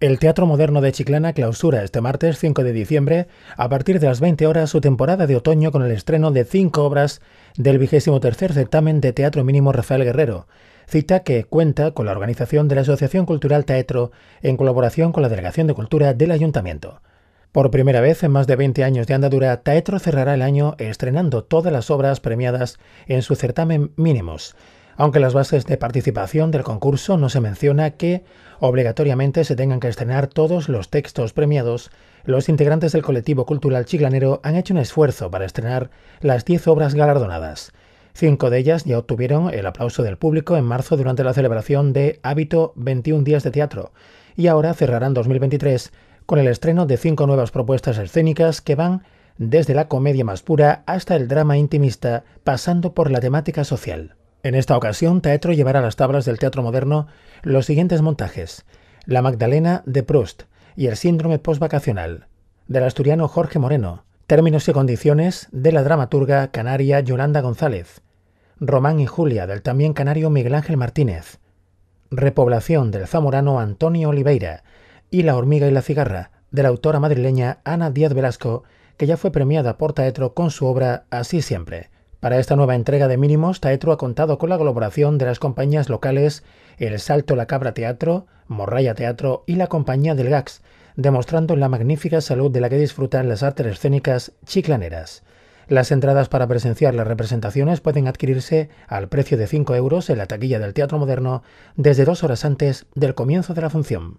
El Teatro Moderno de Chiclana clausura este martes 5 de diciembre a partir de las 20 horas su temporada de otoño con el estreno de cinco obras del vigésimo tercer certamen de teatro mínimo Rafael Guerrero, cita que cuenta con la organización de la Asociación Cultural Teatro en colaboración con la Delegación de Cultura del Ayuntamiento. Por primera vez en más de 20 años de andadura, Taetro cerrará el año estrenando todas las obras premiadas en su certamen mínimos, aunque las bases de participación del concurso no se menciona que obligatoriamente se tengan que estrenar todos los textos premiados, los integrantes del colectivo cultural chiclanero han hecho un esfuerzo para estrenar las 10 obras galardonadas. Cinco de ellas ya obtuvieron el aplauso del público en marzo durante la celebración de Hábito 21 días de teatro, y ahora cerrarán 2023 con el estreno de cinco nuevas propuestas escénicas que van desde la comedia más pura hasta el drama intimista, pasando por la temática social. En esta ocasión, Teatro llevará a las tablas del teatro moderno los siguientes montajes: La Magdalena de Proust y el síndrome postvacacional, del asturiano Jorge Moreno, Términos y condiciones de la dramaturga canaria Yolanda González, Román y Julia del también canario Miguel Ángel Martínez, Repoblación del zamorano Antonio Oliveira y La hormiga y la cigarra de la autora madrileña Ana Díaz Velasco, que ya fue premiada por Taetro con su obra Así siempre. Para esta nueva entrega de mínimos, Taetro ha contado con la colaboración de las compañías locales El Salto La Cabra Teatro, Morraya Teatro y la compañía del GAX, demostrando la magnífica salud de la que disfrutan las artes escénicas chiclaneras. Las entradas para presenciar las representaciones pueden adquirirse al precio de 5 euros en la taquilla del Teatro Moderno desde dos horas antes del comienzo de la función.